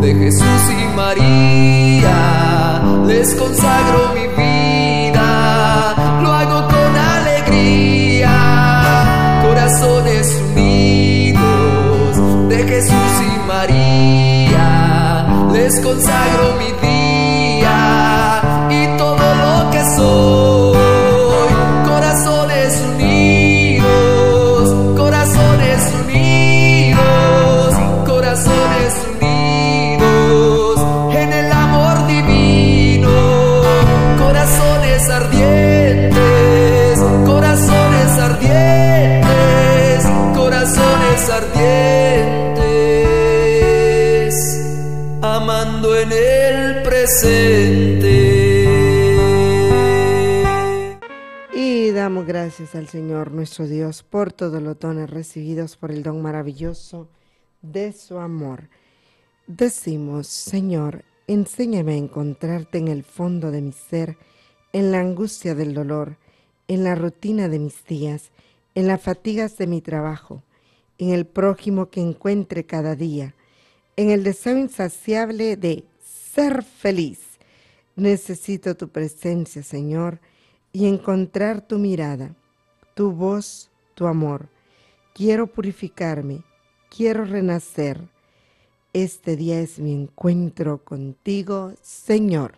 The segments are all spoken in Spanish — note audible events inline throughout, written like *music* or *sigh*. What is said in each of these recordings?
de Jesús y María. Les consagro mi vida, lo hago con alegría. Corazones unidos de Jesús y María. Les consagro mi vida. gracias al Señor nuestro Dios por todos los dones recibidos por el don maravilloso de su amor. Decimos, Señor, enséñame a encontrarte en el fondo de mi ser, en la angustia del dolor, en la rutina de mis días, en las fatigas de mi trabajo, en el prójimo que encuentre cada día, en el deseo insaciable de ser feliz. Necesito tu presencia, Señor y encontrar tu mirada, tu voz, tu amor. Quiero purificarme, quiero renacer. Este día es mi encuentro contigo, Señor.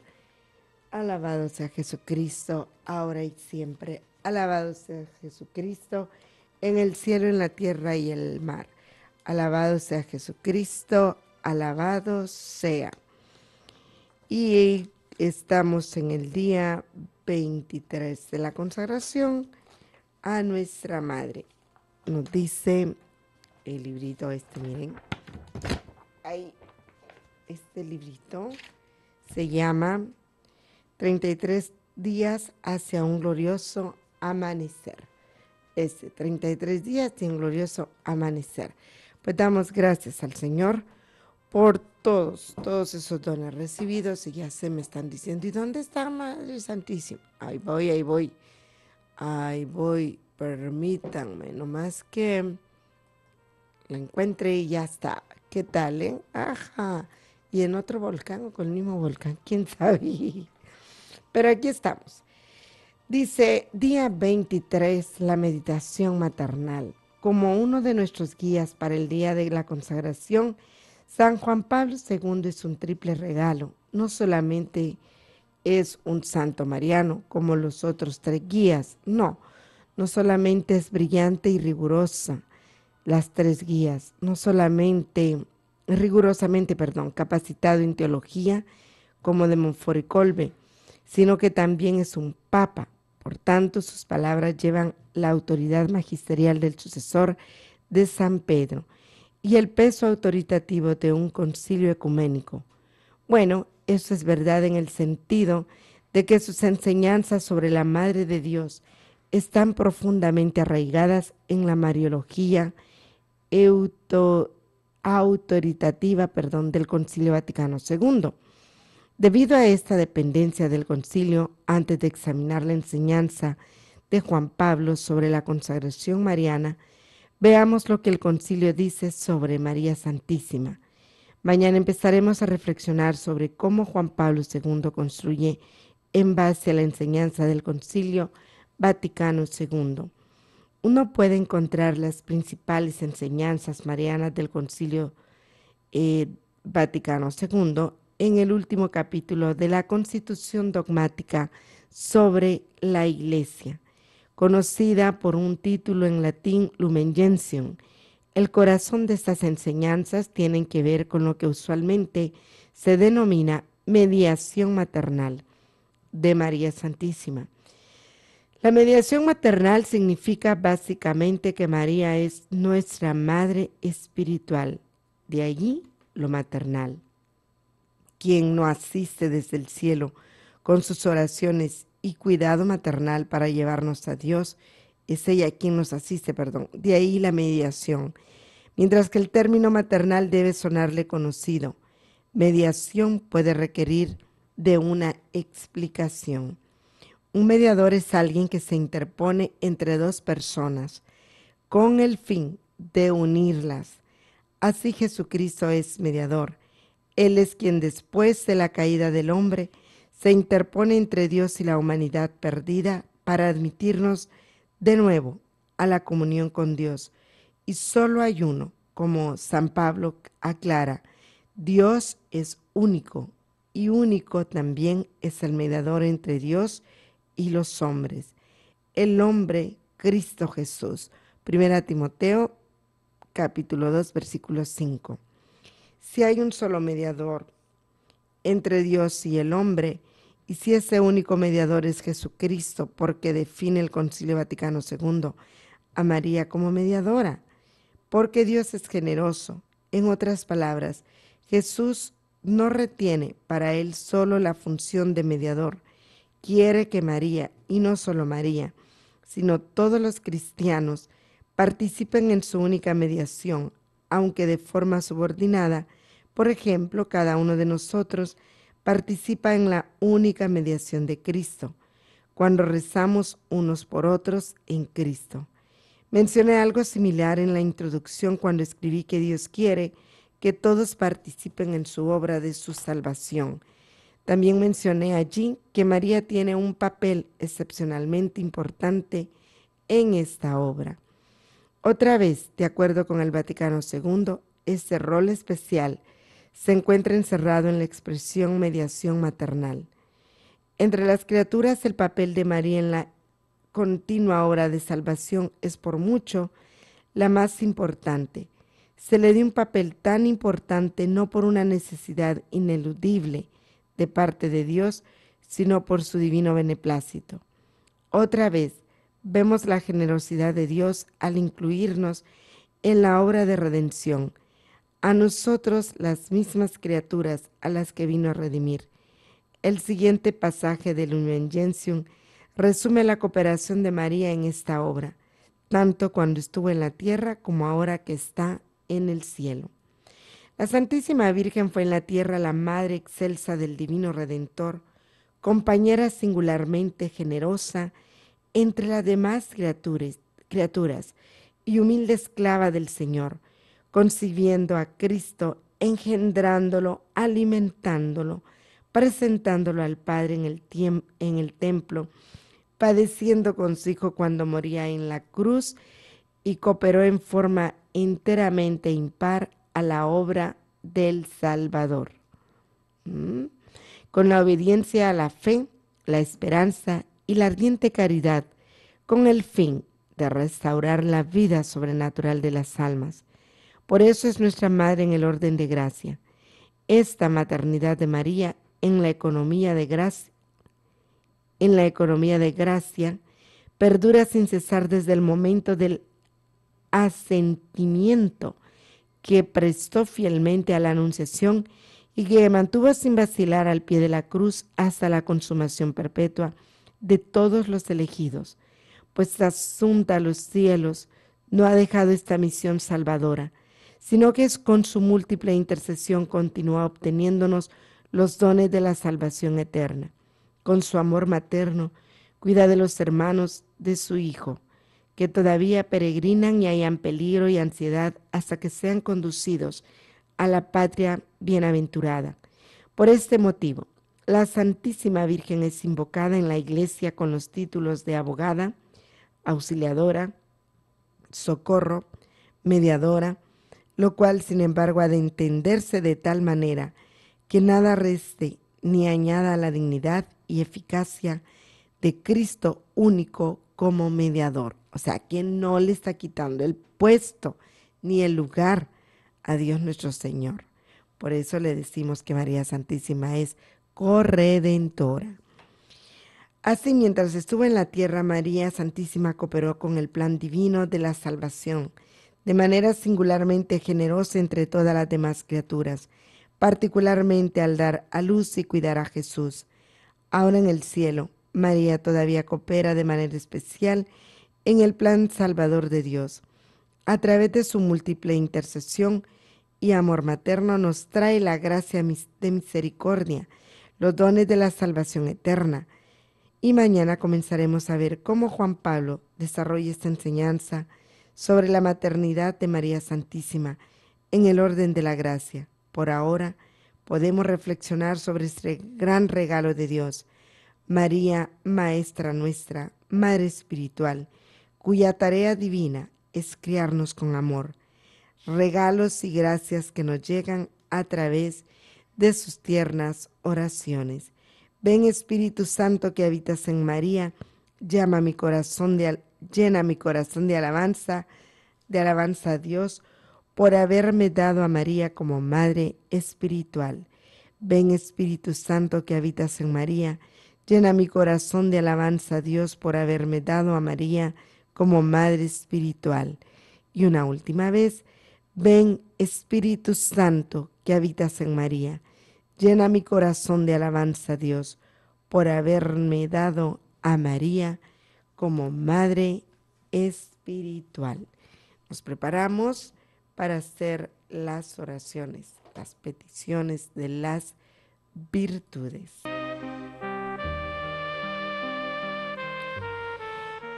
Alabado sea Jesucristo, ahora y siempre. Alabado sea Jesucristo, en el cielo, en la tierra y en el mar. Alabado sea Jesucristo, alabado sea. Y estamos en el día 23 de la consagración a nuestra madre. Nos dice el librito este, miren. Ahí, este librito se llama 33 días hacia un glorioso amanecer. Este, 33 días hacia un glorioso amanecer. Pues damos gracias al Señor por todos, todos esos dones recibidos y ya se me están diciendo, ¿y dónde está Madre Santísima? Ahí voy, ahí voy, ahí voy, permítanme, nomás que la encuentre y ya está. ¿Qué tal, eh? Ajá. Y en otro volcán o con el mismo volcán, *laughs* quién sabe. Pero aquí estamos. Dice, día 23, la meditación maternal, como uno de nuestros guías para el día de la consagración San Juan Pablo II es un triple regalo, no solamente es un santo mariano como los otros tres guías, no, no solamente es brillante y rigurosa las tres guías, no solamente rigurosamente, perdón, capacitado en teología como de Montfort y Colbe, sino que también es un papa. Por tanto, sus palabras llevan la autoridad magisterial del sucesor de San Pedro y el peso autoritativo de un concilio ecuménico. Bueno, eso es verdad en el sentido de que sus enseñanzas sobre la Madre de Dios están profundamente arraigadas en la mariología autoritativa perdón, del Concilio Vaticano II. Debido a esta dependencia del concilio, antes de examinar la enseñanza de Juan Pablo sobre la consagración mariana, Veamos lo que el concilio dice sobre María Santísima. Mañana empezaremos a reflexionar sobre cómo Juan Pablo II construye, en base a la enseñanza del concilio Vaticano II. Uno puede encontrar las principales enseñanzas marianas del concilio eh, Vaticano II en el último capítulo de la Constitución Dogmática sobre la Iglesia conocida por un título en latín Lumen Gentium. El corazón de estas enseñanzas tienen que ver con lo que usualmente se denomina mediación maternal de María Santísima. La mediación maternal significa básicamente que María es nuestra madre espiritual, de allí lo maternal. Quien no asiste desde el cielo con sus oraciones y cuidado maternal para llevarnos a Dios. Es ella quien nos asiste, perdón. De ahí la mediación. Mientras que el término maternal debe sonarle conocido, mediación puede requerir de una explicación. Un mediador es alguien que se interpone entre dos personas con el fin de unirlas. Así Jesucristo es mediador. Él es quien después de la caída del hombre se interpone entre Dios y la humanidad perdida para admitirnos de nuevo a la comunión con Dios. Y solo hay uno, como San Pablo aclara, Dios es único y único también es el mediador entre Dios y los hombres, el hombre Cristo Jesús. Primera Timoteo capítulo 2 versículo 5. Si hay un solo mediador entre Dios y el hombre, y si ese único mediador es Jesucristo, porque define el Concilio Vaticano II a María como mediadora, porque Dios es generoso. En otras palabras, Jesús no retiene para él solo la función de mediador. Quiere que María, y no solo María, sino todos los cristianos, participen en su única mediación, aunque de forma subordinada, por ejemplo, cada uno de nosotros participa en la única mediación de Cristo, cuando rezamos unos por otros en Cristo. Mencioné algo similar en la introducción cuando escribí que Dios quiere que todos participen en su obra de su salvación. También mencioné allí que María tiene un papel excepcionalmente importante en esta obra. Otra vez, de acuerdo con el Vaticano II, ese rol especial se encuentra encerrado en la expresión mediación maternal. Entre las criaturas, el papel de María en la continua obra de salvación es por mucho la más importante. Se le dio un papel tan importante no por una necesidad ineludible de parte de Dios, sino por su divino beneplácito. Otra vez, vemos la generosidad de Dios al incluirnos en la obra de redención a nosotros las mismas criaturas a las que vino a redimir. El siguiente pasaje del Lumen resume la cooperación de María en esta obra, tanto cuando estuvo en la tierra como ahora que está en el cielo. La Santísima Virgen fue en la tierra la madre excelsa del Divino Redentor, compañera singularmente generosa entre las demás criaturas y humilde esclava del Señor, concibiendo a Cristo, engendrándolo, alimentándolo, presentándolo al Padre en el, en el templo, padeciendo consigo cuando moría en la cruz y cooperó en forma enteramente impar a la obra del Salvador. Mm. Con la obediencia a la fe, la esperanza y la ardiente caridad, con el fin de restaurar la vida sobrenatural de las almas por eso es nuestra Madre en el orden de gracia. Esta maternidad de María en la economía de gracia, en la economía de gracia, perdura sin cesar desde el momento del asentimiento que prestó fielmente a la anunciación y que mantuvo sin vacilar al pie de la cruz hasta la consumación perpetua de todos los elegidos, pues asunta a los cielos no ha dejado esta misión salvadora, sino que es con su múltiple intercesión continúa obteniéndonos los dones de la salvación eterna. Con su amor materno, cuida de los hermanos de su Hijo, que todavía peregrinan y hayan peligro y ansiedad hasta que sean conducidos a la patria bienaventurada. Por este motivo, la Santísima Virgen es invocada en la Iglesia con los títulos de abogada, auxiliadora, socorro, mediadora, lo cual sin embargo ha de entenderse de tal manera que nada reste ni añada a la dignidad y eficacia de Cristo único como mediador. O sea, quien no le está quitando el puesto ni el lugar a Dios nuestro Señor. Por eso le decimos que María Santísima es corredentora. Así, mientras estuvo en la tierra, María Santísima cooperó con el plan divino de la salvación de manera singularmente generosa entre todas las demás criaturas, particularmente al dar a luz y cuidar a Jesús. Ahora en el cielo, María todavía coopera de manera especial en el plan salvador de Dios. A través de su múltiple intercesión y amor materno nos trae la gracia de misericordia, los dones de la salvación eterna. Y mañana comenzaremos a ver cómo Juan Pablo desarrolla esta enseñanza sobre la maternidad de María Santísima en el orden de la gracia. Por ahora podemos reflexionar sobre este gran regalo de Dios. María, Maestra nuestra, Madre Espiritual, cuya tarea divina es criarnos con amor. Regalos y gracias que nos llegan a través de sus tiernas oraciones. Ven Espíritu Santo que habitas en María, llama mi corazón de llena mi corazón de alabanza, de alabanza a Dios, por haberme dado a María como Madre Espiritual. Ven Espíritu Santo que habitas en María, llena mi corazón de alabanza a Dios por haberme dado a María como Madre Espiritual. Y una última vez, ven Espíritu Santo que habitas en María, llena mi corazón de alabanza a Dios por haberme dado a María como madre espiritual. Nos preparamos para hacer las oraciones, las peticiones de las virtudes.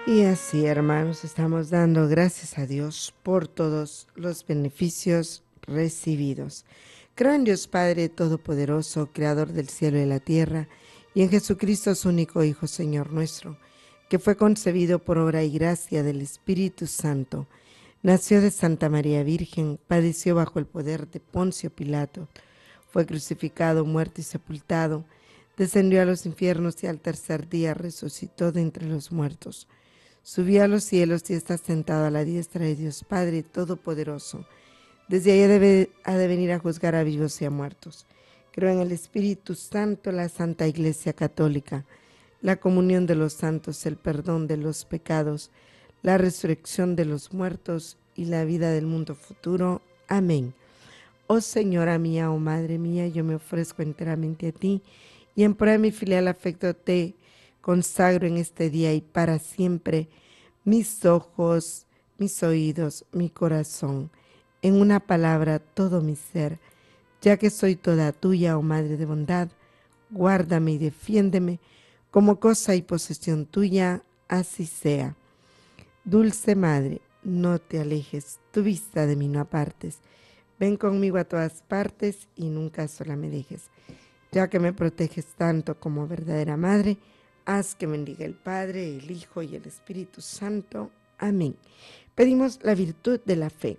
Y así, hermanos, estamos dando gracias a Dios por todos los beneficios recibidos. Creo en Dios Padre Todopoderoso, Creador del cielo y la tierra, y en Jesucristo, su único Hijo, Señor nuestro que fue concebido por obra y gracia del Espíritu Santo. Nació de Santa María Virgen, padeció bajo el poder de Poncio Pilato, fue crucificado, muerto y sepultado, descendió a los infiernos y al tercer día resucitó de entre los muertos. Subió a los cielos y está sentado a la diestra de Dios Padre Todopoderoso. Desde allí ha de venir a juzgar a vivos y a muertos. Creo en el Espíritu Santo, la Santa Iglesia Católica la comunión de los santos, el perdón de los pecados, la resurrección de los muertos y la vida del mundo futuro. Amén. Oh Señora mía, oh Madre mía, yo me ofrezco enteramente a ti y en prueba de mi filial afecto te consagro en este día y para siempre mis ojos, mis oídos, mi corazón, en una palabra todo mi ser, ya que soy toda tuya, oh Madre de bondad, guárdame y defiéndeme como cosa y posesión tuya, así sea. Dulce Madre, no te alejes, tu vista de mí no apartes. Ven conmigo a todas partes y nunca sola me dejes. Ya que me proteges tanto como verdadera Madre, haz que bendiga el Padre, el Hijo y el Espíritu Santo. Amén. Pedimos la virtud de la fe.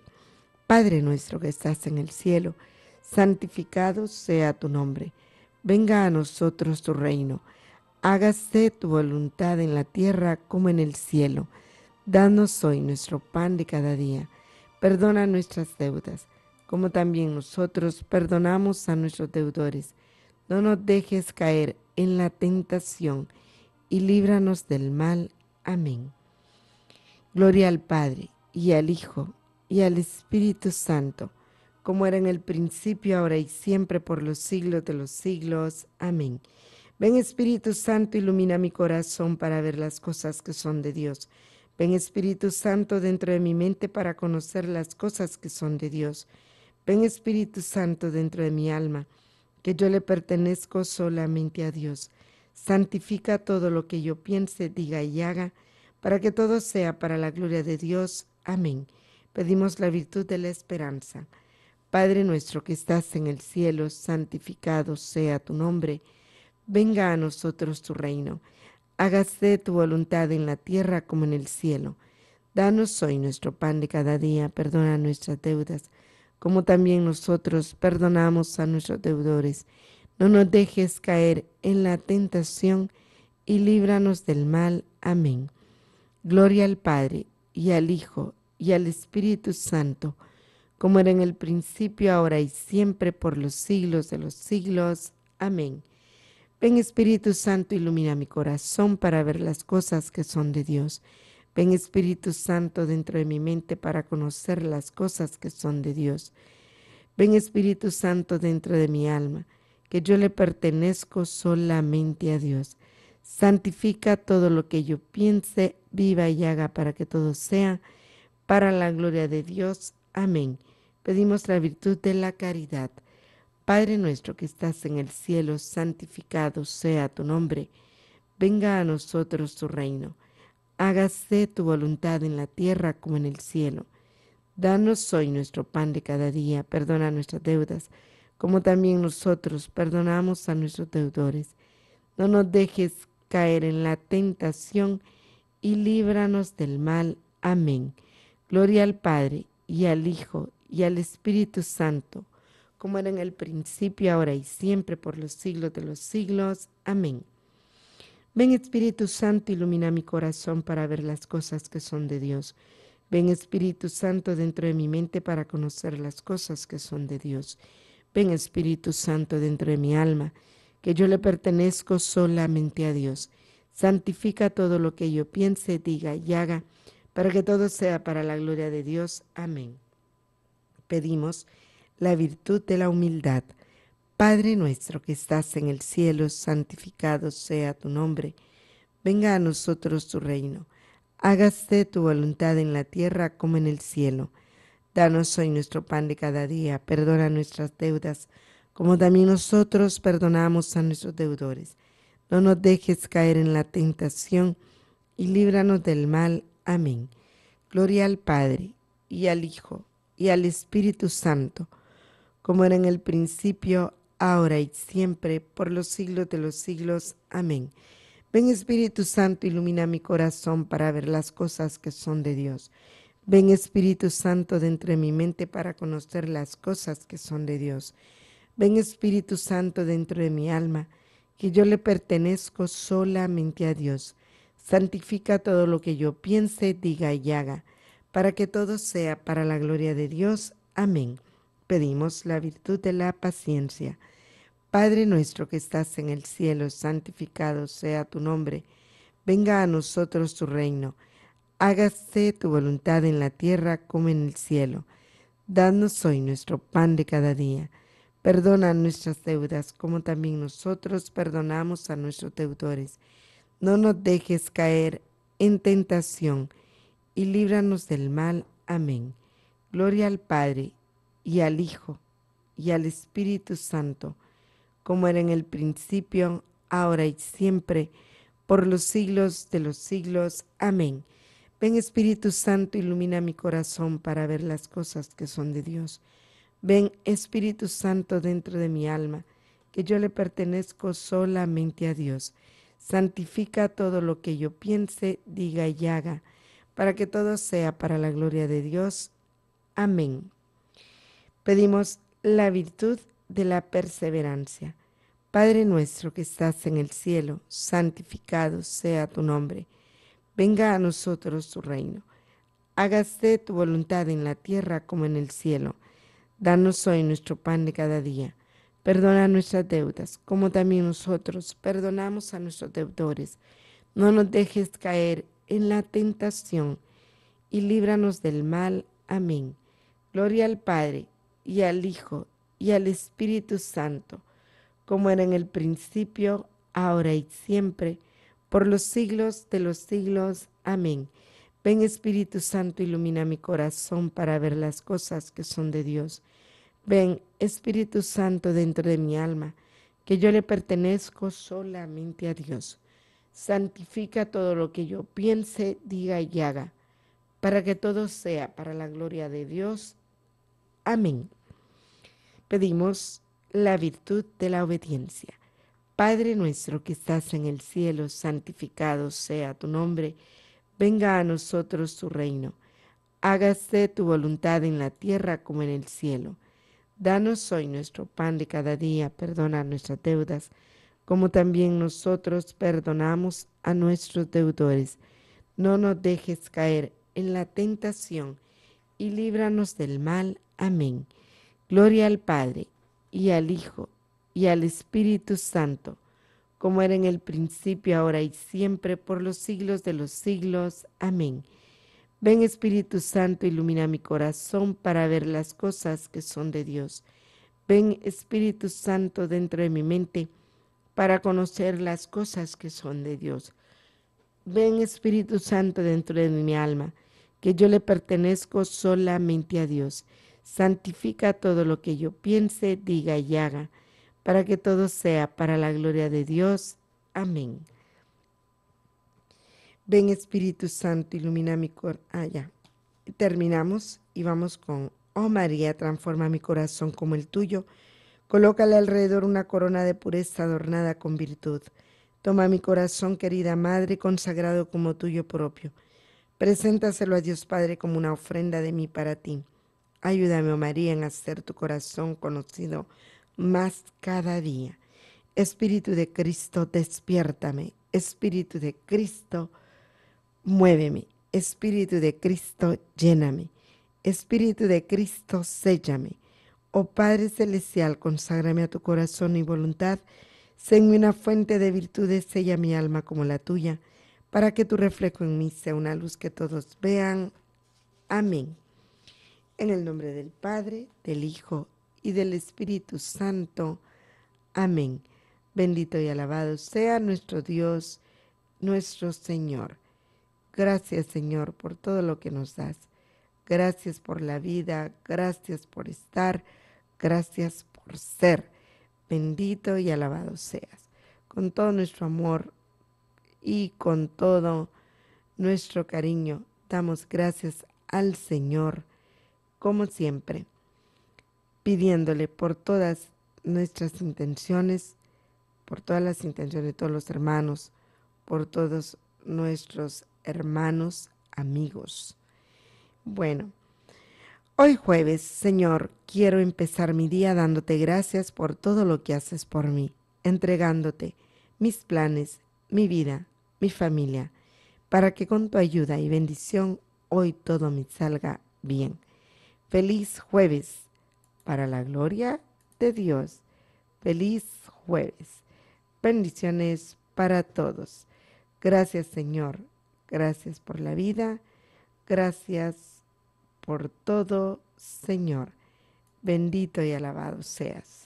Padre nuestro que estás en el cielo, santificado sea tu nombre. Venga a nosotros tu reino hágase tu voluntad en la tierra como en el cielo. Danos hoy nuestro pan de cada día. Perdona nuestras deudas, como también nosotros perdonamos a nuestros deudores. No nos dejes caer en la tentación y líbranos del mal. Amén. Gloria al Padre y al Hijo y al Espíritu Santo, como era en el principio, ahora y siempre, por los siglos de los siglos. Amén. Ven Espíritu Santo, ilumina mi corazón para ver las cosas que son de Dios. Ven Espíritu Santo dentro de mi mente para conocer las cosas que son de Dios. Ven Espíritu Santo dentro de mi alma, que yo le pertenezco solamente a Dios. Santifica todo lo que yo piense, diga y haga, para que todo sea para la gloria de Dios. Amén. Pedimos la virtud de la esperanza. Padre nuestro que estás en el cielo, santificado sea tu nombre venga a nosotros tu reino, hágase tu voluntad en la tierra como en el cielo. Danos hoy nuestro pan de cada día, perdona nuestras deudas, como también nosotros perdonamos a nuestros deudores. No nos dejes caer en la tentación y líbranos del mal. Amén. Gloria al Padre y al Hijo y al Espíritu Santo, como era en el principio, ahora y siempre, por los siglos de los siglos. Amén. Ven Espíritu Santo, ilumina mi corazón para ver las cosas que son de Dios. Ven Espíritu Santo dentro de mi mente para conocer las cosas que son de Dios. Ven Espíritu Santo dentro de mi alma, que yo le pertenezco solamente a Dios. Santifica todo lo que yo piense, viva y haga para que todo sea para la gloria de Dios. Amén. Pedimos la virtud de la caridad. Padre nuestro que estás en el cielo, santificado sea tu nombre. Venga a nosotros tu reino. Hágase tu voluntad en la tierra como en el cielo. Danos hoy nuestro pan de cada día. Perdona nuestras deudas, como también nosotros perdonamos a nuestros deudores. No nos dejes caer en la tentación y líbranos del mal. Amén. Gloria al Padre y al Hijo y al Espíritu Santo como era en el principio, ahora y siempre, por los siglos de los siglos. Amén. Ven Espíritu Santo, ilumina mi corazón para ver las cosas que son de Dios. Ven Espíritu Santo dentro de mi mente para conocer las cosas que son de Dios. Ven Espíritu Santo dentro de mi alma, que yo le pertenezco solamente a Dios. Santifica todo lo que yo piense, diga y haga, para que todo sea para la gloria de Dios. Amén. Pedimos la virtud de la humildad. Padre nuestro que estás en el cielo, santificado sea tu nombre. Venga a nosotros tu reino. Hágase tu voluntad en la tierra como en el cielo. Danos hoy nuestro pan de cada día. Perdona nuestras deudas, como también nosotros perdonamos a nuestros deudores. No nos dejes caer en la tentación y líbranos del mal. Amén. Gloria al Padre, y al Hijo, y al Espíritu Santo como era en el principio, ahora y siempre, por los siglos de los siglos. Amén. Ven Espíritu Santo, ilumina mi corazón para ver las cosas que son de Dios. Ven Espíritu Santo dentro de mi mente para conocer las cosas que son de Dios. Ven Espíritu Santo dentro de mi alma, que yo le pertenezco solamente a Dios. Santifica todo lo que yo piense, diga y haga, para que todo sea para la gloria de Dios. Amén pedimos la virtud de la paciencia. Padre nuestro que estás en el cielo, santificado sea tu nombre. Venga a nosotros tu reino. Hágase tu voluntad en la tierra como en el cielo. Danos hoy nuestro pan de cada día. Perdona nuestras deudas como también nosotros perdonamos a nuestros deudores. No nos dejes caer en tentación y líbranos del mal. Amén. Gloria al Padre y al Hijo y al Espíritu Santo, como era en el principio, ahora y siempre, por los siglos de los siglos. Amén. Ven Espíritu Santo, ilumina mi corazón para ver las cosas que son de Dios. Ven Espíritu Santo dentro de mi alma, que yo le pertenezco solamente a Dios. Santifica todo lo que yo piense, diga y haga, para que todo sea para la gloria de Dios. Amén pedimos la virtud de la perseverancia. Padre nuestro que estás en el cielo, santificado sea tu nombre. Venga a nosotros tu reino. Hágase tu voluntad en la tierra como en el cielo. Danos hoy nuestro pan de cada día. Perdona nuestras deudas, como también nosotros perdonamos a nuestros deudores. No nos dejes caer en la tentación y líbranos del mal. Amén. Gloria al Padre y al Hijo y al Espíritu Santo, como era en el principio, ahora y siempre, por los siglos de los siglos. Amén. Ven Espíritu Santo, ilumina mi corazón para ver las cosas que son de Dios. Ven Espíritu Santo dentro de mi alma, que yo le pertenezco solamente a Dios. Santifica todo lo que yo piense, diga y haga, para que todo sea para la gloria de Dios Amén. Pedimos la virtud de la obediencia. Padre nuestro que estás en el cielo, santificado sea tu nombre. Venga a nosotros tu reino. Hágase tu voluntad en la tierra como en el cielo. Danos hoy nuestro pan de cada día. Perdona nuestras deudas, como también nosotros perdonamos a nuestros deudores. No nos dejes caer en la tentación y líbranos del mal. Amén. Gloria al Padre, y al Hijo, y al Espíritu Santo, como era en el principio, ahora y siempre, por los siglos de los siglos. Amén. Ven Espíritu Santo, ilumina mi corazón para ver las cosas que son de Dios. Ven Espíritu Santo dentro de mi mente para conocer las cosas que son de Dios. Ven Espíritu Santo dentro de mi alma, que yo le pertenezco solamente a Dios santifica todo lo que yo piense, diga y haga, para que todo sea para la gloria de Dios. Amén. Ven Espíritu Santo, ilumina mi corazón. Ah, Terminamos y vamos con, oh María, transforma mi corazón como el tuyo. Colócale alrededor una corona de pureza adornada con virtud. Toma mi corazón, querida Madre, consagrado como tuyo propio. Preséntaselo a Dios Padre como una ofrenda de mí para ti. Ayúdame, oh María, en hacer tu corazón conocido más cada día. Espíritu de Cristo, despiértame. Espíritu de Cristo, muéveme. Espíritu de Cristo, lléname. Espíritu de Cristo, séllame. Oh Padre Celestial, conságrame a tu corazón y voluntad. mí una fuente de virtudes, sella mi alma como la tuya, para que tu reflejo en mí sea una luz que todos vean. Amén. En el nombre del Padre, del Hijo y del Espíritu Santo. Amén. Bendito y alabado sea nuestro Dios, nuestro Señor. Gracias Señor por todo lo que nos das. Gracias por la vida, gracias por estar, gracias por ser. Bendito y alabado seas. Con todo nuestro amor y con todo nuestro cariño, damos gracias al Señor como siempre, pidiéndole por todas nuestras intenciones, por todas las intenciones de todos los hermanos, por todos nuestros hermanos amigos. Bueno, hoy jueves, Señor, quiero empezar mi día dándote gracias por todo lo que haces por mí, entregándote mis planes, mi vida, mi familia, para que con tu ayuda y bendición hoy todo me salga bien. Feliz jueves. Para la gloria de Dios. Feliz jueves. Bendiciones para todos. Gracias Señor. Gracias por la vida. Gracias por todo, Señor. Bendito y alabado seas.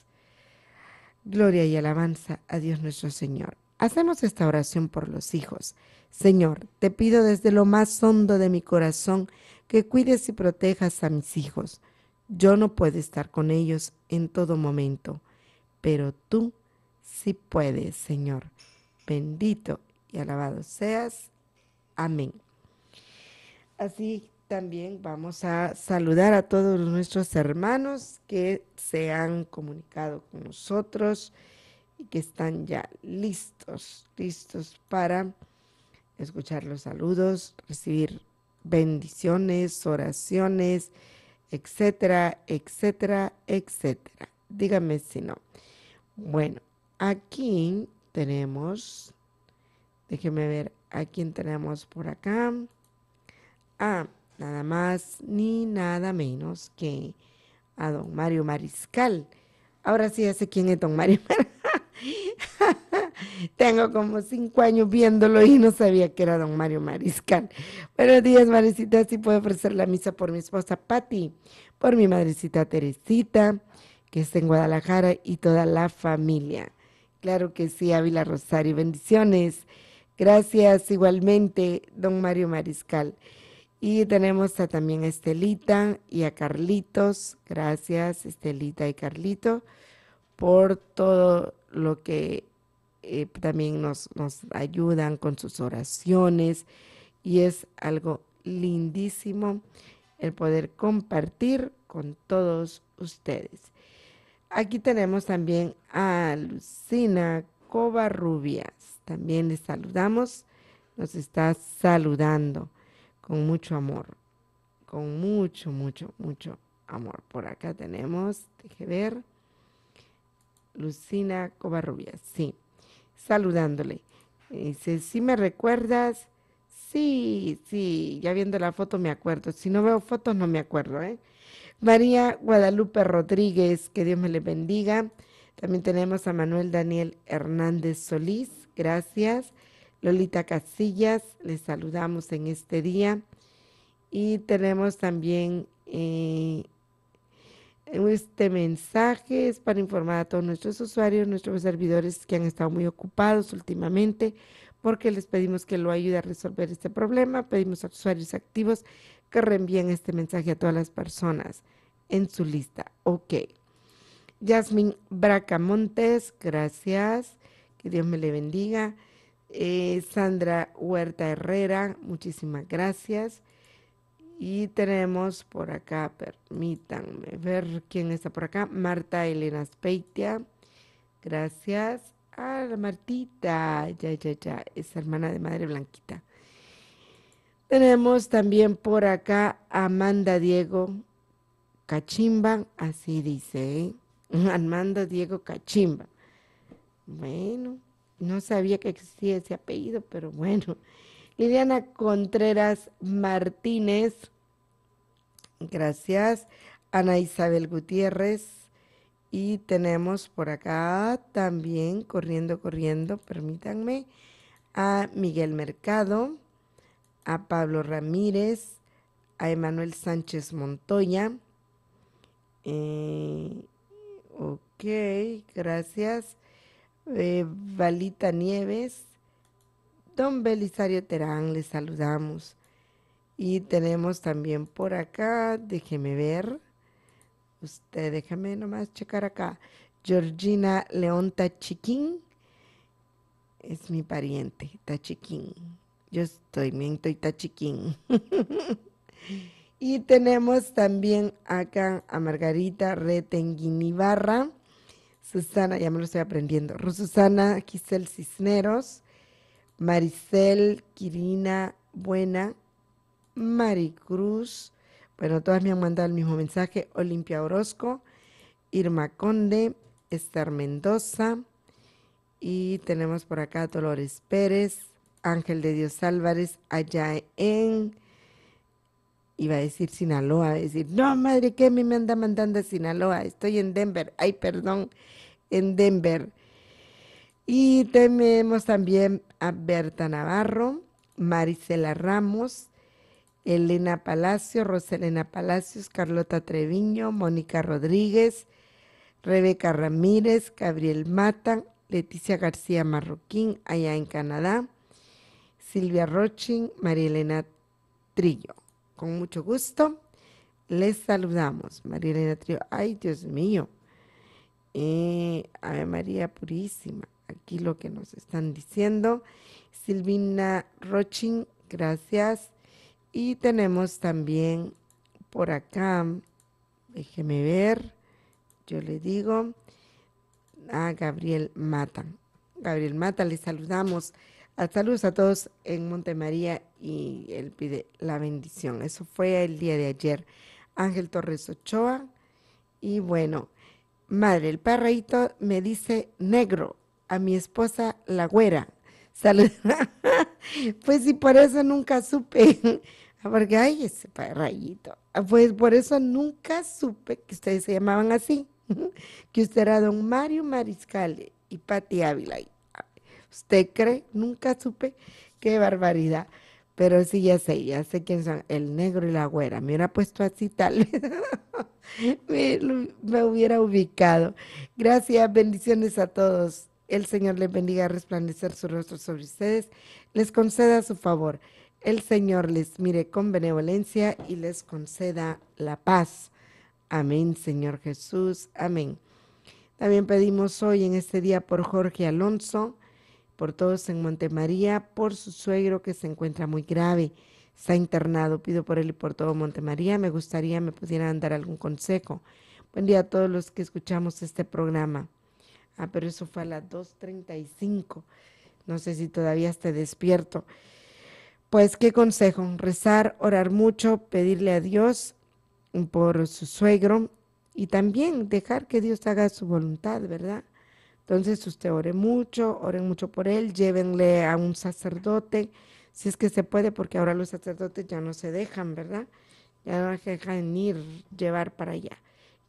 Gloria y alabanza a Dios nuestro Señor. Hacemos esta oración por los hijos. Señor, te pido desde lo más hondo de mi corazón que cuides y protejas a mis hijos. Yo no puedo estar con ellos en todo momento, pero tú sí puedes, Señor. Bendito y alabado seas. Amén. Así también vamos a saludar a todos nuestros hermanos que se han comunicado con nosotros y que están ya listos, listos para escuchar los saludos, recibir bendiciones, oraciones, etcétera, etcétera, etcétera. Dígame si no. Bueno, aquí tenemos, déjeme ver a quién tenemos por acá. Ah, nada más ni nada menos que a don Mario Mariscal. Ahora sí ya sé quién es don Mario Mariscal. *laughs* Tengo como cinco años viéndolo y no sabía que era don Mario Mariscal. Buenos días, Marisita. Sí puedo ofrecer la misa por mi esposa Patti, por mi madrecita Teresita, que está en Guadalajara, y toda la familia. Claro que sí, Ávila Rosario. Bendiciones. Gracias igualmente, don Mario Mariscal. Y tenemos también a Estelita y a Carlitos. Gracias, Estelita y Carlito, por todo lo que eh, también nos, ayudan con sus oraciones y es algo lindísimo el poder compartir con todos ustedes. Aquí tenemos también a Lucina Covarrubias. También les saludamos. Nos está saludando con mucho amor. Con mucho, mucho, mucho amor. Por acá tenemos, deje ver. Lucina Covarrubias, sí saludándole. dice, ¿sí me recuerdas? Sí, sí, ya viendo la foto me acuerdo. Si no veo fotos no me acuerdo. ¿eh? María Guadalupe Rodríguez, que Dios me le bendiga. También tenemos a Manuel Daniel Hernández Solís, gracias. Lolita Casillas, les saludamos en este día. Y tenemos también eh, este mensaje es para informar a todos nuestros usuarios, nuestros servidores que han estado muy ocupados últimamente, porque les pedimos que lo ayude a resolver este problema. Pedimos a usuarios activos que reenvíen este mensaje a todas las personas en su lista. Ok. Yasmin Bracamontes, gracias. Que Dios me le bendiga. Eh, Sandra Huerta Herrera, muchísimas gracias. Y tenemos por acá, permítanme ver quién está por acá. Marta Elena Speitia. Gracias. Ah, la Martita. Ya, ya, ya. Es hermana de Madre Blanquita. Tenemos también por acá Amanda Diego Cachimba. Así dice. ¿eh? *laughs* Amanda Diego Cachimba. Bueno, no sabía que existía ese apellido, pero bueno. Liliana Contreras Martínez, gracias. Ana Isabel Gutiérrez. Y tenemos por acá también, corriendo, corriendo, permítanme, a Miguel Mercado, a Pablo Ramírez, a Emanuel Sánchez Montoya. Eh, ok, gracias. Eh, Valita Nieves, Don Belisario Terán, le saludamos. Y tenemos también por acá, déjeme ver, usted déjame nomás checar acá, Georgina León Tachiquín, es mi pariente, Tachiquín. Yo estoy, miento y Tachiquín. *laughs* y tenemos también acá a Margarita Retenguinibarra, Susana, ya me lo estoy aprendiendo, Susana Giselle Cisneros, Maricel Quirina Buena, Maricruz, bueno, todas me han mandado el mismo mensaje, Olimpia Orozco, Irma Conde, Esther Mendoza, y tenemos por acá Dolores Pérez, Ángel de Dios Álvarez, allá en, iba a decir Sinaloa, a decir, no, madre, ¿qué me anda mandando a Sinaloa? Estoy en Denver, ay, perdón, en Denver. Y tenemos también a Berta Navarro, Marisela Ramos, Elena Palacio, Roselena Palacios, Carlota Treviño, Mónica Rodríguez, Rebeca Ramírez, Gabriel Mata, Leticia García Marroquín, allá en Canadá, Silvia Rochin, María Elena Trillo. Con mucho gusto, les saludamos. María Elena Trillo, ay Dios mío, eh, Ave María Purísima aquí lo que nos están diciendo. Silvina Rochin, gracias. Y tenemos también por acá, déjeme ver, yo le digo a Gabriel Mata. Gabriel Mata, le saludamos. Ah, saludos a todos en Montemaría y él pide la bendición. Eso fue el día de ayer. Ángel Torres Ochoa. Y bueno, madre, el perrito me dice negro a mi esposa la güera. *laughs* pues sí, por eso nunca supe. *laughs* Porque, ay, ese rayito. Ah, pues por eso nunca supe que ustedes se llamaban así. *laughs* que usted era don Mario Mariscal y Pati Ávila. Ah, ¿Usted cree? Nunca supe. Qué barbaridad. Pero sí, ya sé, ya sé quién son. El negro y la güera. Me hubiera puesto así tal vez. me hubiera ubicado. Gracias, bendiciones a todos. El Señor les bendiga a resplandecer su rostro sobre ustedes, les conceda su favor. El Señor les mire con benevolencia y les conceda la paz. Amén, Señor Jesús. Amén. También pedimos hoy en este día por Jorge Alonso, por todos en Montemaría, por su suegro que se encuentra muy grave, está internado. Pido por él y por todo Montemaría. Me gustaría me pudieran dar algún consejo. Buen día a todos los que escuchamos este programa. Ah, pero eso fue a las 2.35. No sé si todavía esté despierto. Pues, ¿qué consejo? Rezar, orar mucho, pedirle a Dios por su suegro y también dejar que Dios haga su voluntad, ¿verdad? Entonces, usted ore mucho, oren mucho por él, llévenle a un sacerdote, si es que se puede, porque ahora los sacerdotes ya no se dejan, ¿verdad? Ya no dejan ir, llevar para allá.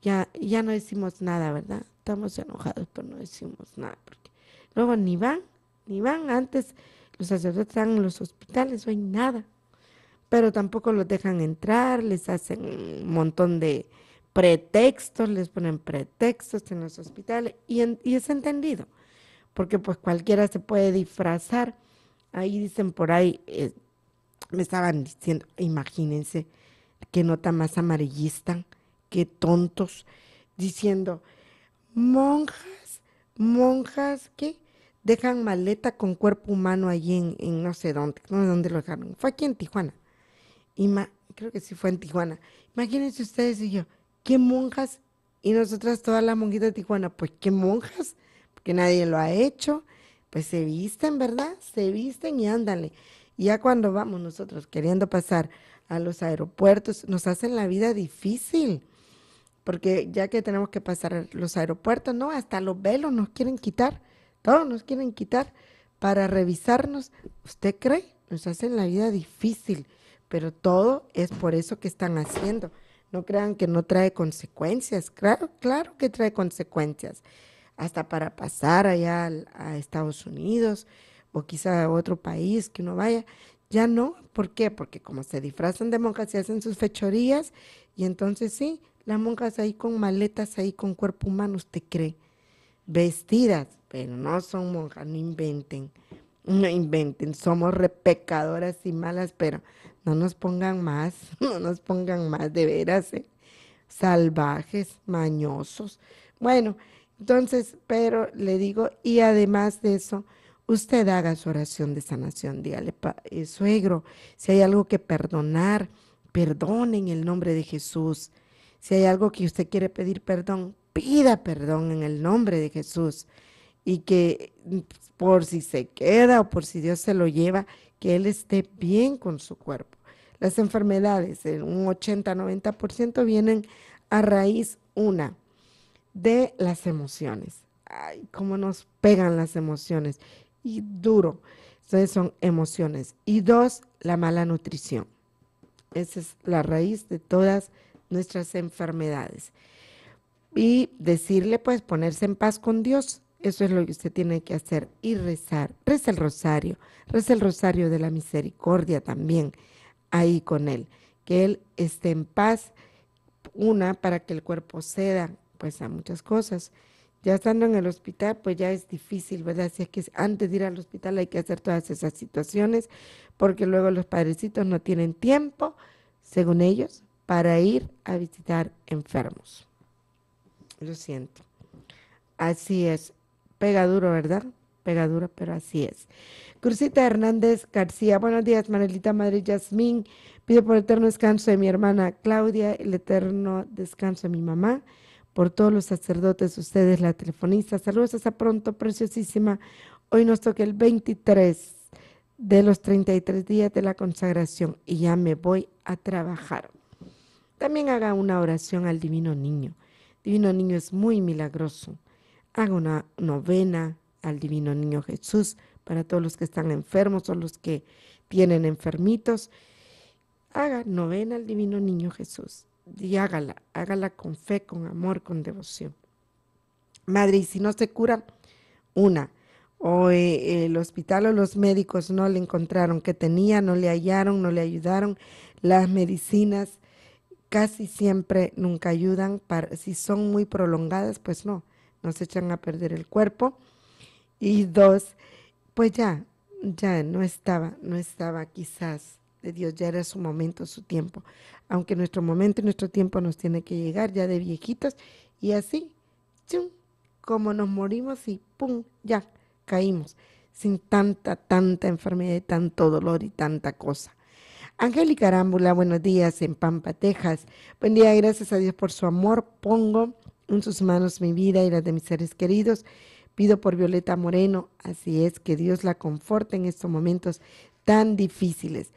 Ya, ya no decimos nada, ¿verdad? estamos enojados, pero no decimos nada, porque luego ni van, ni van. Antes los sacerdotes están en los hospitales, no hay nada, pero tampoco los dejan entrar, les hacen un montón de pretextos, les ponen pretextos en los hospitales, y, es entendido, porque pues cualquiera se puede disfrazar. Ahí dicen por ahí, eh, me estaban diciendo, imagínense, qué nota más amarillista, qué tontos, diciendo, monjas, monjas que dejan maleta con cuerpo humano allí en, no sé dónde, no sé dónde lo dejaron. Fue aquí en Tijuana. Y creo que sí fue en Tijuana. Imagínense ustedes y yo, qué monjas. Y nosotras todas las monjitas de Tijuana, pues qué monjas, porque nadie lo ha hecho. Pues se visten, ¿verdad? Se visten y ándale. ya cuando vamos nosotros queriendo pasar a los aeropuertos, nos hacen la vida difícil porque ya que tenemos que pasar los aeropuertos, ¿no? Hasta los velos nos quieren quitar, todos nos quieren quitar para revisarnos. ¿Usted cree? Nos hacen la vida difícil, pero todo es por eso que están haciendo. No crean que no trae consecuencias, claro, claro que trae consecuencias, hasta para pasar allá a Estados Unidos o quizá a otro país que uno vaya. Ya no, ¿por qué? Porque como se disfrazan de monjas y hacen sus fechorías, y entonces sí, las monjas ahí con maletas, ahí con cuerpo humano, usted cree. Vestidas, pero no son monjas, no inventen. No inventen, somos repecadoras y malas, pero no nos pongan más, *laughs* no nos pongan más, de veras, ¿eh? salvajes, mañosos. Bueno, entonces, pero le digo, y además de eso, usted haga su oración de sanación, dígale, eh, suegro, si hay algo que perdonar, perdone en el nombre de Jesús. Si hay algo que usted quiere pedir perdón, pida perdón en el nombre de Jesús. Y que mm, por si se queda o por si Dios se lo lleva, que Él esté bien con su cuerpo. Las enfermedades, en un 80-90% vienen a raíz una de las emociones. Ay, cómo nos pegan las emociones. Y duro. Entonces son emociones. Y dos, la mala nutrición. Esa es la raíz de todas nuestras enfermedades. Y decirle, pues, ponerse en paz con Dios. Eso es lo que usted tiene que hacer y rezar. Reza el rosario, reza el rosario de la misericordia también ahí con Él. Que Él esté en paz, una, para que el cuerpo ceda, pues, a muchas cosas. Ya estando en el hospital, pues ya es difícil, ¿verdad? Si es que antes de ir al hospital hay que hacer todas esas situaciones, porque luego los padrecitos no tienen tiempo, según ellos, para ir a visitar enfermos. Lo siento. Así es. Pega duro, ¿verdad? Pega duro, pero así es. Cruzita Hernández García. Buenos días, Manelita Madre Yasmín. Pido por el eterno descanso de mi hermana Claudia, el eterno descanso de mi mamá, por todos los sacerdotes, ustedes, la telefonista. Saludos hasta pronto, preciosísima. Hoy nos toca el 23 de los 33 días de la consagración y ya me voy a trabajar. También haga una oración al Divino Niño. Divino Niño es muy milagroso. Haga una novena al Divino Niño Jesús para todos los que están enfermos o los que tienen enfermitos. Haga novena al Divino Niño Jesús y hágala, hágala con fe, con amor, con devoción. Madre, y si no se cura, una, o eh, el hospital o los médicos no le encontraron que tenía, no le hallaron, no le ayudaron, las medicinas casi siempre nunca ayudan. Para, si son muy prolongadas, pues no, nos echan a perder el cuerpo. Y dos, pues ya, ya no estaba, no estaba quizás de Dios, ya era su momento, su tiempo. Aunque nuestro momento y nuestro tiempo nos tiene que llegar ya de viejitos y así, ¡chum! como nos morimos y ¡pum! ya caímos sin tanta, tanta enfermedad y tanto dolor y tanta cosa. Angélica Arámbula, buenos días en Pampa, Texas. Buen día, gracias a Dios por su amor. Pongo en sus manos mi vida y la de mis seres queridos. Pido por Violeta Moreno, así es, que Dios la conforte en estos momentos tan difíciles.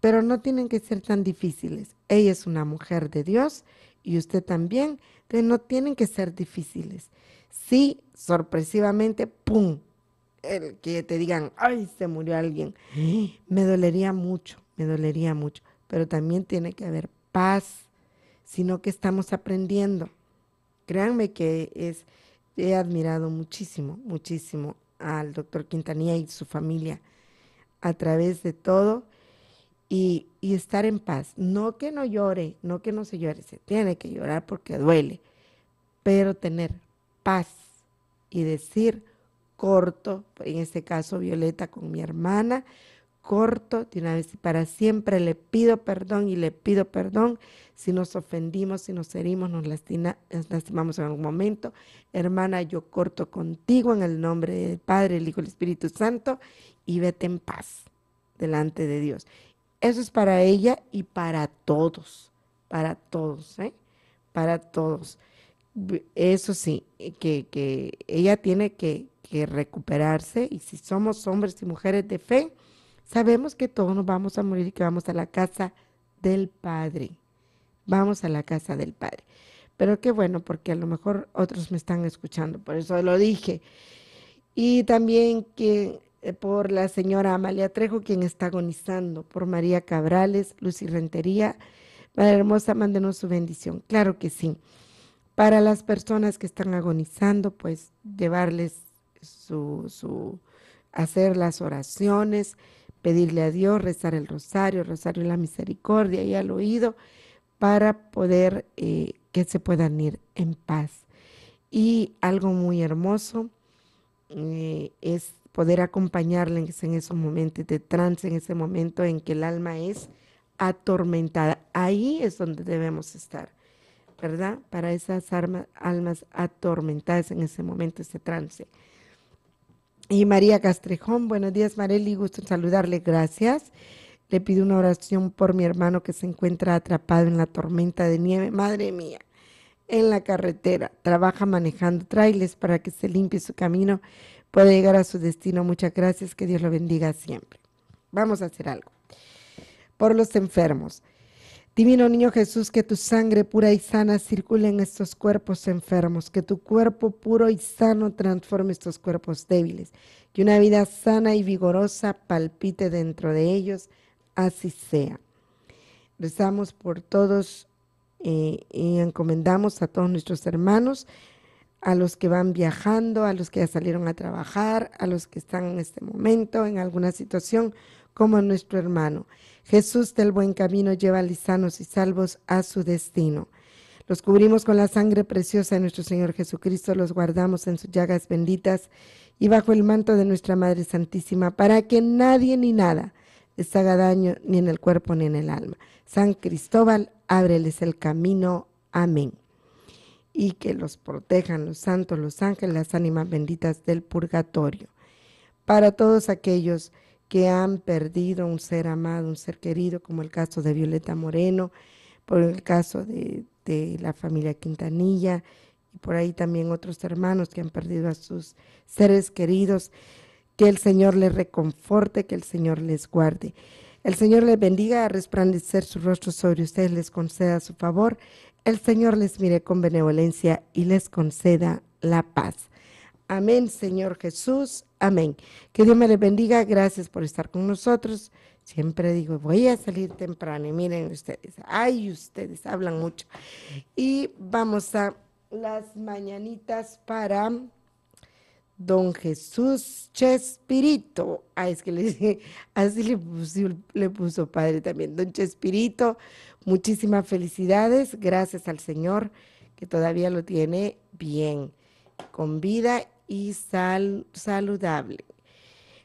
Pero no tienen que ser tan difíciles. Ella es una mujer de Dios y usted también. Entonces no tienen que ser difíciles. Sí, sorpresivamente, ¡pum! El que te digan, ay, se murió alguien. ¿Eh? Me dolería mucho dolería mucho. Pero también tiene que haber paz, sino que estamos aprendiendo. Créanme que es, he admirado muchísimo, muchísimo al doctor Quintanilla y su familia a través de todo y, y estar en paz. No que no llore, no que no se llore, se tiene que llorar porque duele, pero tener paz y decir corto, en este caso Violeta con mi hermana, corto, de una vez y para siempre le pido perdón y le pido perdón si nos ofendimos, si nos herimos, nos, lastimamos en algún momento. Hermana, yo corto contigo en el nombre del Padre, el Hijo y el Espíritu Santo y vete en paz delante de Dios. Eso es para ella y para todos, para todos, ¿eh? para todos. Eso sí, eh, que, ella tiene que recuperarse y si somos hombres y mujeres de fe, Sabemos que todos nos vamos a morir y que vamos a la casa del Padre. Vamos a la casa del Padre. Pero qué bueno, porque a lo mejor otros me están escuchando, por eso lo dije. Y también que eh, por la señora Amalia Trejo, quien está agonizando, por María Cabrales, Lucy Rentería. Madre Hermosa, mándenos su bendición. Claro que sí. Para las personas que están agonizando, pues llevarles su, su hacer las oraciones pedirle a Dios, rezar el rosario, rosario de la misericordia y al oído para poder eh, que se puedan ir en paz. Y algo muy hermoso eh, es poder acompañarles en esos momentos de trance, en ese momento en que el alma es atormentada. Ahí es donde debemos estar, ¿verdad? Para esas almas atormentadas en ese momento, ese trance. Y María Castrejón, buenos días Mareli, gusto en saludarle, gracias. Le pido una oración por mi hermano que se encuentra atrapado en la tormenta de nieve, madre mía, en la carretera, trabaja manejando trailers para que se limpie su camino, pueda llegar a su destino. Muchas gracias, que Dios lo bendiga siempre. Vamos a hacer algo. Por los enfermos. Divino Niño Jesús, que tu sangre pura y sana circule en estos cuerpos enfermos, que tu cuerpo puro y sano transforme estos cuerpos débiles que una vida sana y vigorosa palpite dentro de ellos, así sea. Rezamos por todos eh, y encomendamos a todos nuestros hermanos, a los que van viajando, a los que ya salieron a trabajar, a los que están en este momento en alguna situación, como nuestro hermano. Jesús del buen camino lleva a lisanos y salvos a su destino. Los cubrimos con la sangre preciosa de nuestro Señor Jesucristo, los guardamos en sus llagas benditas y bajo el manto de nuestra Madre Santísima, para que nadie ni nada les haga daño ni en el cuerpo ni en el alma. San Cristóbal, ábreles el camino. Amén. Y que los protejan los santos, los ángeles, las ánimas benditas del purgatorio. Para todos aquellos que han perdido un ser amado, un ser querido, como el caso de Violeta Moreno, por el caso de, la familia Quintanilla y por ahí también otros hermanos que han perdido a sus seres queridos. Que el Señor les reconforte, que el Señor les guarde. El Señor les bendiga a resplandecer su rostro sobre ustedes, les conceda su favor. El Señor les mire con benevolencia y les conceda la paz. Amén, Señor Jesús. Amén. Que Dios me les bendiga. Gracias por estar con nosotros. Siempre digo, voy a salir temprano. Y miren ustedes, ay, ustedes hablan mucho. Y vamos a las mañanitas para don Jesús Chespirito. Ay, ah, es que le, *laughs* así le puso, le puso padre también. Don Chespirito, muchísimas felicidades. Gracias al Señor que todavía lo tiene bien, con vida y sal, saludable.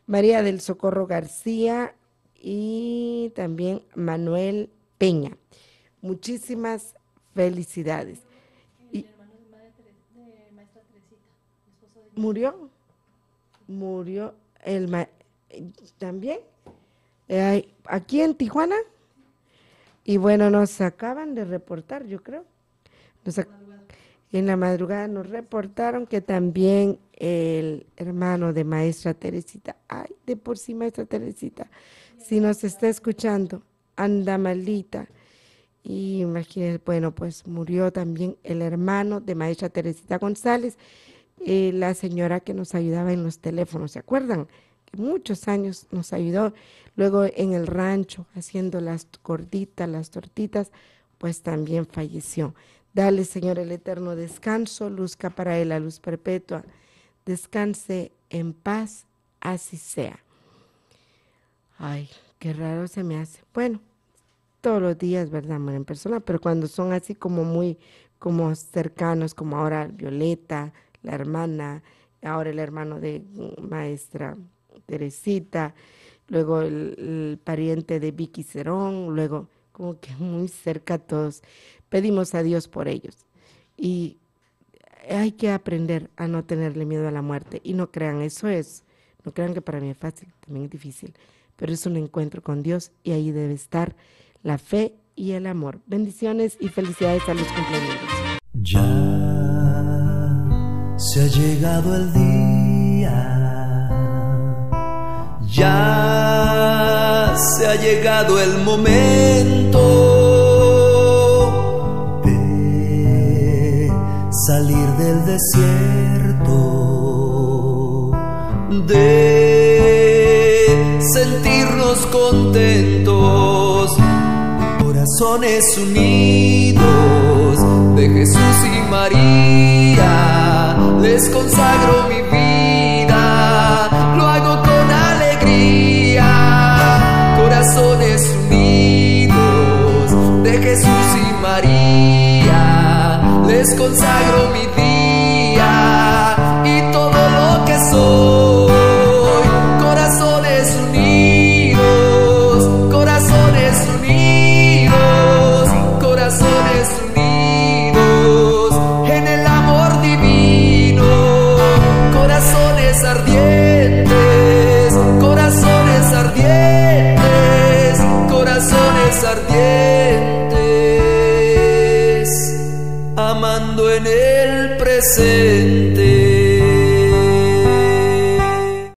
María del Socorro García y también Manuel Peña. Muchísimas felicidades. Y, ¿Murió? Murió el ma también aquí en Tijuana. Y bueno, nos acaban de reportar, yo creo. En la madrugada nos reportaron que también el hermano de maestra Teresita, ay, de por sí maestra Teresita, si nos está escuchando, anda maldita. Y imagínense, bueno, pues murió también el hermano de maestra Teresita González, eh, la señora que nos ayudaba en los teléfonos, ¿se acuerdan? muchos años nos ayudó. Luego en el rancho, haciendo las gorditas, las tortitas, pues también falleció. Dale, Señor, el eterno descanso, luzca para él la luz perpetua. Descanse en paz, así sea. Ay, qué raro se me hace. Bueno, todos los días, ¿verdad? Amor en persona, pero cuando son así como muy, como cercanos, como ahora Violeta, la hermana, ahora el hermano de maestra Teresita, luego el, pariente de Vicky Cerón, luego como que muy cerca a todos pedimos a Dios por ellos. Y hay que aprender a no tenerle miedo a la muerte. Y no crean, eso es, no crean que para mí es fácil, también es difícil, pero es un encuentro con Dios y ahí debe estar la fe y el amor. Bendiciones y felicidades a los cumpleaños. Ya se ha llegado el día. Ya se ha llegado el momento el desierto, de sentirnos contentos, corazones unidos de Jesús y María, les consagro mi vida, lo hago con alegría, corazones unidos de Jesús y María les consagro mi